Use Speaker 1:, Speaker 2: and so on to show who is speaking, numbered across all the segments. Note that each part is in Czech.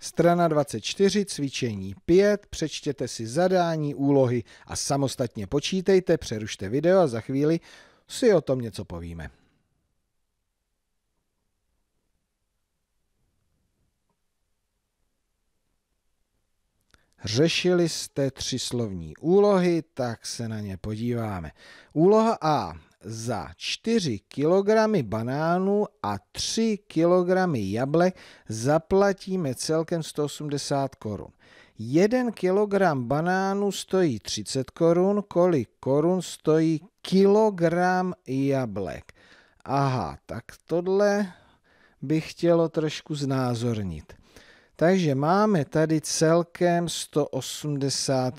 Speaker 1: Strana 24, cvičení 5, přečtěte si zadání, úlohy a samostatně počítejte, přerušte video a za chvíli si o tom něco povíme. Řešili jste tři slovní úlohy, tak se na ně podíváme. Úloha A. Za 4 kg banánů a 3 kg jablek zaplatíme celkem 180 korun. 1 kg banánů stojí 30 korun, kolik korun stojí kilogram jablek. Aha, tak tohle bych chtělo trošku znázornit. Takže máme tady celkem 180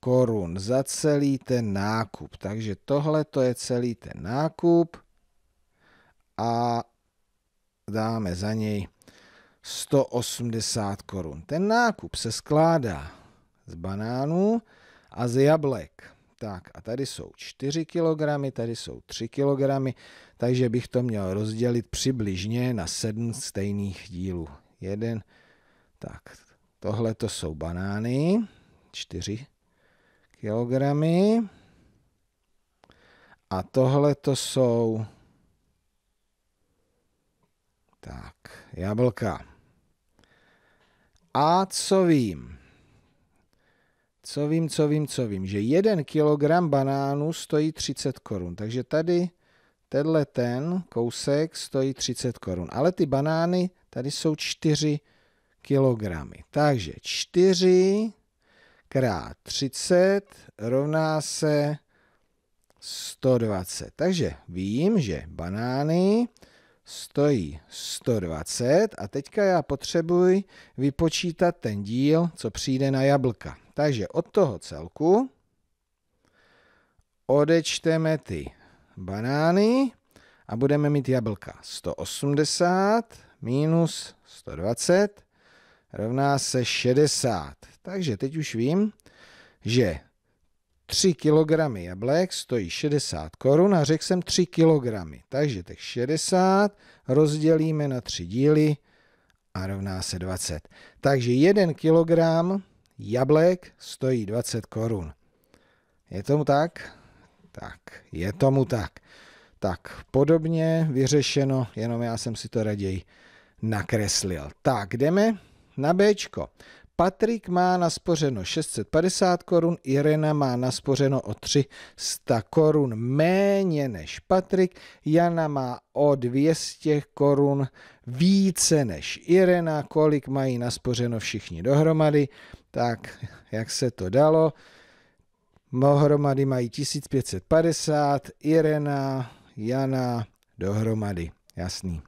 Speaker 1: korun za celý ten nákup. Takže tohle to je celý ten nákup a dáme za něj 180 korun. Ten nákup se skládá z banánů a z jablek. Tak a tady jsou 4 kg, tady jsou 3 kg, takže bych to měl rozdělit přibližně na 7 stejných dílů. 1, tak, tohle to jsou banány, 4 kg. A tohle to jsou tak, jablka. A co vím? Co vím, co vím, co vím? Že jeden kilogram banánů stojí 30 korun. Takže tady tenhle ten kousek stojí 30 korun. Ale ty banány, tady jsou 4 kilogramy. Takže 4 krát 30 rovná se 120. Takže vím, že banány stojí 120 a teďka já potřebuji vypočítat ten díl, co přijde na jablka. Takže od toho celku odečteme ty banány a budeme mít jablka 180 minus 120 rovná se 60. Takže teď už vím, že 3 kg jablek stojí 60 korun a řekl jsem 3 kg. Takže těch 60 rozdělíme na 3 díly a rovná se 20. Takže 1 kg jablek stojí 20 korun. Je tomu tak? Tak, je tomu tak. Tak, podobně vyřešeno, jenom já jsem si to raději nakreslil. Tak, jdeme na B. Patrik má naspořeno 650 korun, Irena má naspořeno o 300 korun méně než Patrik, Jana má o 200 korun více než Irena, kolik mají naspořeno všichni dohromady, tak jak se to dalo, dohromady mají 1550, Irena, Jana dohromady, jasný.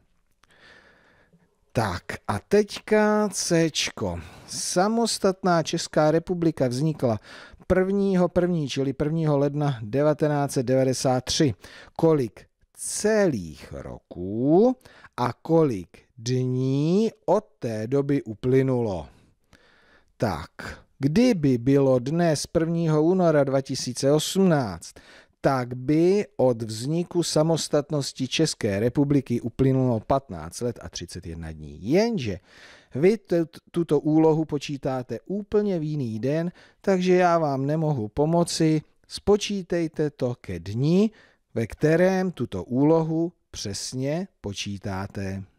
Speaker 1: Tak a teďka C. Samostatná Česká republika vznikla 1. 1. čili 1. ledna 1993. Kolik celých roků a kolik dní od té doby uplynulo? Tak, kdyby bylo dnes 1. února 2018 tak by od vzniku samostatnosti České republiky uplynulo 15 let a 31 dní. Jenže vy tuto úlohu počítáte úplně v jiný den, takže já vám nemohu pomoci. Spočítejte to ke dni, ve kterém tuto úlohu přesně počítáte.